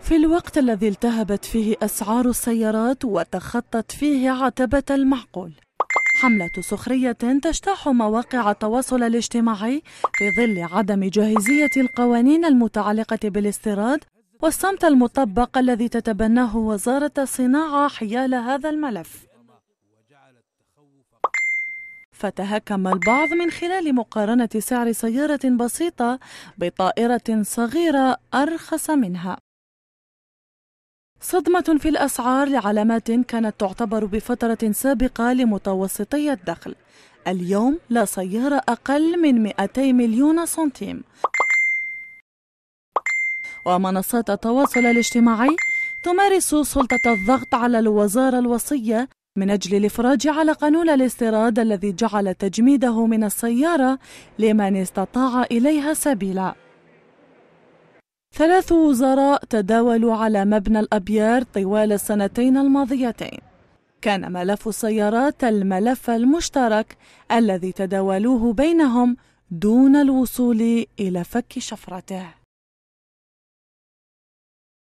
في الوقت الذي التهبت فيه أسعار السيارات وتخطت فيه عتبة المعقول حملة سخرية تجتاح مواقع التواصل الاجتماعي في ظل عدم جاهزية القوانين المتعلقة بالاستيراد والصمت المطبق الذي تتبناه وزارة الصناعة حيال هذا الملف فتهكم البعض من خلال مقارنة سعر سيارة بسيطة بطائرة صغيرة أرخص منها صدمة في الأسعار لعلامات كانت تعتبر بفترة سابقة لمتوسطي الدخل اليوم لا سيارة أقل من 200 مليون سنتيم ومنصات التواصل الاجتماعي تمارس سلطة الضغط على الوزارة الوصية من أجل الإفراج على قانون الاستيراد الذي جعل تجميده من السيارة لمن استطاع إليها سبيلا ثلاث وزراء تداولوا على مبنى الأبيار طوال السنتين الماضيتين كان ملف السيارات الملف المشترك الذي تداولوه بينهم دون الوصول إلى فك شفرته